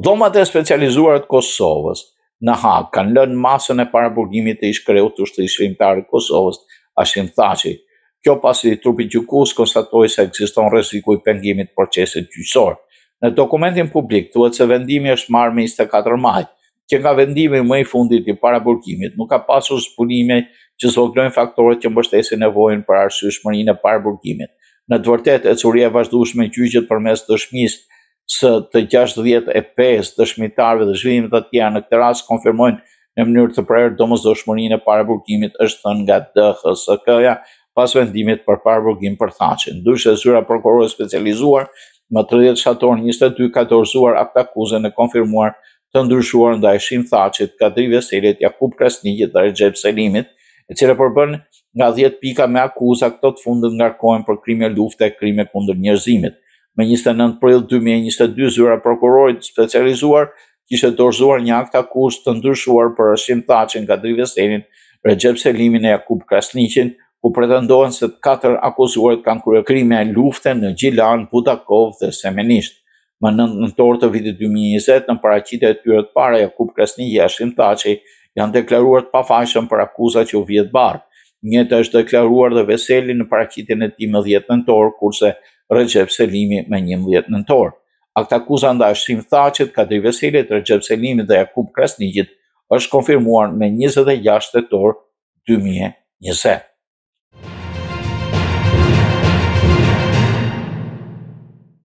Dhomat e specializuar të Kosovës në hak kanë lënë masën e paraburgimit të kreut të ushtrishtrimtarë të Kosovës, Ashim Thaqi. Kjo pasi trupi gjukus konstatoi se eksiston rreziku i pengimit të procesit gjyqësor. Në dokumentin publik thuhet se vendimi është marrë me 24 maj, që nga vendimi më i fundit i paraburgimit nuk ka pasur zbulime që zvogëlojnë faktorët që mbështesin nevojën për arsyeshmërinë e paraburgimit. Në të vërtetë, ecuria e vazhdueshme e gjyqit përmes dëshmisë së të 65 të shmitarve dhe zhvillime të tjera në këtë rast konfirmojnë në mënyrë të prerë domosdoshmërinë e burgimit është thënë nga DHSK-ja pas vendimit për burgim për thaçin. Ndryshe zyra prokurore specializuar më 30 shtator 22 ka dorëzuar akt akuze në konfirmuar të ndryshuar ndaj Shim Thaçit, Kadri Veselit, Jakub Krasnigjit dhe Rexhep Selimit, e cilë përbën nga 10 pika me akuza këto të fundët ngarkohen për krime lufte, krime kundër njerëzimit me 29 prill 2022 zyra prokurorit specializuar kishte dorëzuar një akt akuz të ndryshuar për Rashim Thaçin nga Dri Veselin, Recep Selimin e Jakub Krasniqin, ku pretendohen se të katër akuzuarit kanë kryer krime lufte në Gjilan, Budakov dhe Semenisht. Më 9 nëntor të vitit 2020, në paraqitje të tyre të para Jakub Krasniqi dhe Rashim Thaçi janë deklaruar të pafajshëm për akuzat që u vjet barë njëtë është deklaruar dhe veseli në parakitin e ti më dhjetë në torë, kurse rëgjep selimi me një më dhjetë në torë. A këta kusa nda është simë thacit, ka të veselit rëgjep selimi dhe Jakub Krasnigit është konfirmuar me 26 të torë 2020.